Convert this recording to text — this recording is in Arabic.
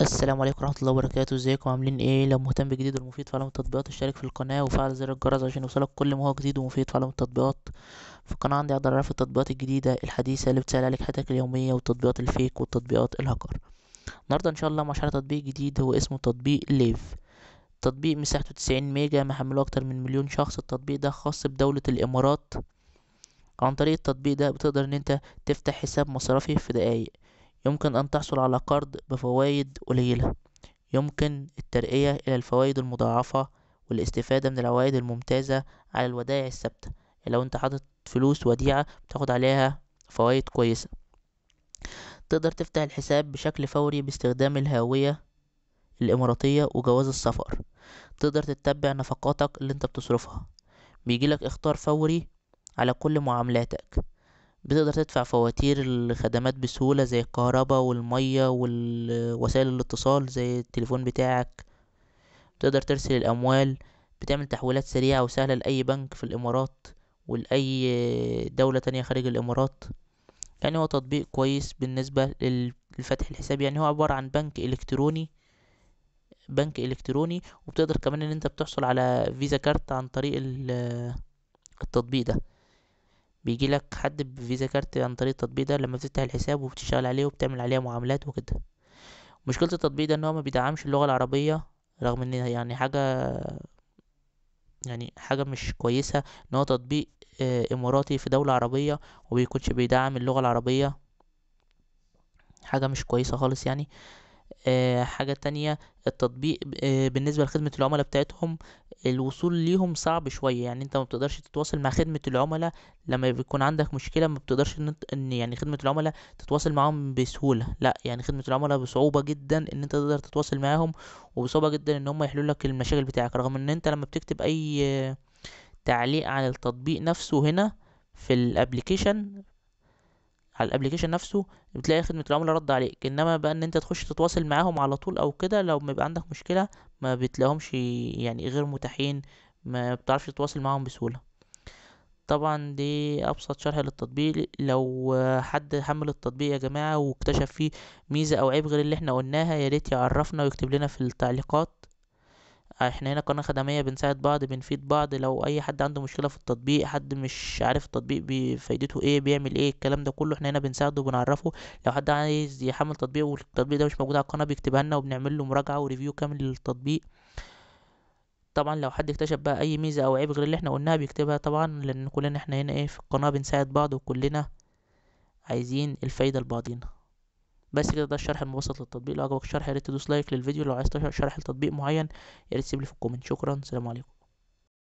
السلام عليكم ورحمه الله وبركاته ازيكم عاملين ايه لو مهتم بجديد والمفيد في عالم التطبيقات اشترك في القناه وفعل زر الجرس عشان يوصلك كل ما هو جديد ومفيد في عالم التطبيقات في القناه عندي اقدر اعرف التطبيقات الجديده الحديثه اللي بتسهل عليك حياتك اليوميه والتطبيقات الفيك والتطبيقات الهاكر النهارده ان شاء الله مشروع تطبيق جديد هو اسمه تطبيق ليف تطبيق مساحته 90 ميجا محمله اكتر من مليون شخص التطبيق ده خاص بدوله الامارات عن طريق التطبيق ده بتقدر ان انت تفتح حساب مصرفي في دقايق يمكن أن تحصل على قرض بفوائد قليلة يمكن الترقية إلى الفوائد المضاعفة والاستفادة من العوائد الممتازة على الودائع الثابتة لو انت حاطط فلوس وديعة بتاخد عليها فوائد كويسة تقدر تفتح الحساب بشكل فوري باستخدام الهاوية الإماراتية وجواز السفر تقدر تتبع نفقاتك اللي انت بتصرفها بيجيلك اختار فوري على كل معاملاتك بتقدر تدفع فواتير الخدمات بسهولة زي الكهرباء والمية ووسائل الاتصال زي التليفون بتاعك بتقدر ترسل الأموال بتعمل تحويلات سريعة وسهلة لأي بنك في الإمارات ولأي دولة تانية خارج الإمارات يعني هو تطبيق كويس بالنسبة لفتح الحساب يعني هو عبارة عن بنك إلكتروني بنك إلكتروني وبتقدر كمان إن أنت بتحصل على فيزا كارت عن طريق التطبيق ده بيجي لك حد بفيزا كارت عن طريق التطبيق ده لما بتفتح الحساب وبتشتغل عليه وبتعمل عليه معاملات وكده مشكله التطبيق ده ان هو ما بيدعمش اللغه العربيه رغم ان يعني حاجه يعني حاجه مش كويسه ان هو تطبيق آه، اماراتي في دوله عربيه وبيكونش بيدعم اللغه العربيه حاجه مش كويسه خالص يعني آه، حاجه تانية التطبيق آه، بالنسبه لخدمه العملاء بتاعتهم الوصول ليهم صعب شويه يعني انت ما بتقدرش تتواصل مع خدمه العملاء لما بيكون عندك مشكله ما بتقدرش ان, إن يعني خدمه العملاء تتواصل معاهم بسهوله لا يعني خدمه العملاء بصعوبه جدا ان انت تقدر تتواصل معاهم وبصعوبه جدا ان هم يحلوا لك المشاكل بتاعك رغم ان انت لما بتكتب اي تعليق عن التطبيق نفسه هنا في الابليكيشن على الابلكيشن نفسه بتلاقي خدمه العملاء رد عليك انما بقى ان انت تخش تتواصل معاهم على طول او كده لو ما يبقى عندك مشكله ما بتلاقيهمش يعني غير متاحين ما بتعرفش تتواصل معاهم بسهوله طبعا دي ابسط شرح للتطبيق لو حد حمل التطبيق يا جماعه واكتشف فيه ميزه او عيب غير اللي احنا قلناها يا ريت يعرفنا ويكتب لنا في التعليقات احنا هنا قناة خدمية بنساعد بعض بنفيد بعض لو اي حد عنده مشكلة في التطبيق حد مش عارف التطبيق بفايدته ايه بيعمل ايه الكلام ده كله احنا هنا بنساعده وبنعرفه لو حد عايز يحمل تطبيق والتطبيق ده مش موجود على القناة بيكتبها لنا وبنعمل له مراجعة وريفيو كامل للتطبيق طبعا لو حد اكتشف بقى اي ميزة او عيب غير اللي احنا قلناها بيكتبها طبعا لان كلنا احنا هنا ايه في القناة بنساعد بعض وكلنا عايزين الفايدة لبعضينا بس كده ده الشرح المبسط للتطبيق لو عجبك الشرح ياريت تدوس لايك للفيديو لو عايز شرح لتطبيق معين ياريت تسيبلي في الكومنت شكرا سلام عليكم